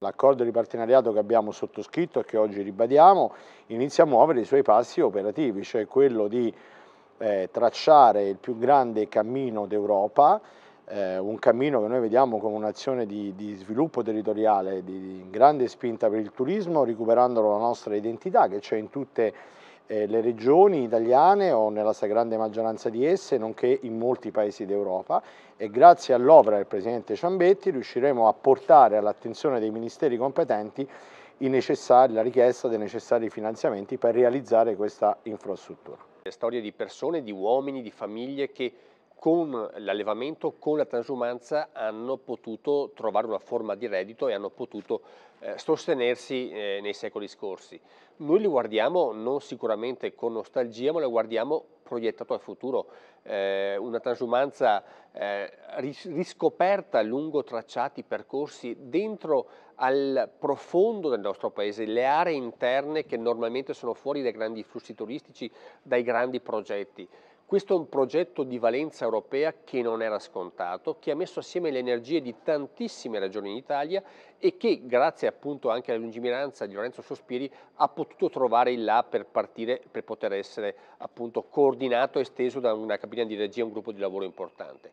L'accordo di partenariato che abbiamo sottoscritto e che oggi ribadiamo inizia a muovere i suoi passi operativi, cioè quello di eh, tracciare il più grande cammino d'Europa, eh, un cammino che noi vediamo come un'azione di, di, sviluppo territoriale, di, di grande spinta per il turismo, recuperando la nostra identità che c'è in tutte le eh, le regioni italiane o nella stragrande maggioranza di esse, nonché in molti paesi d'Europa e grazie all'opera del Presidente Ciambetti riusciremo a portare all'attenzione dei ministeri competenti la richiesta dei necessari finanziamenti per realizzare questa infrastruttura. Le storie di persone, di uomini, di famiglie che con l'allevamento, con la transumanza hanno potuto trovare una forma di reddito e hanno potuto eh, sostenersi eh, nei secoli scorsi. Noi li guardiamo non sicuramente con nostalgia, ma li guardiamo proiettato al futuro, eh, una transumanza eh, ris riscoperta lungo tracciati, percorsi, dentro al profondo del nostro paese, le aree interne che normalmente sono fuori dai grandi flussi turistici, dai grandi progetti. Questo è un progetto di valenza europea che non era scontato, che ha messo assieme le energie di tantissime regioni in Italia e che, grazie appunto anche alla lungimiranza di Lorenzo Sospiri, ha potuto trovare il là per partire, per poter essere appunto coordinato e esteso da una cabina di regia, un gruppo di lavoro importante.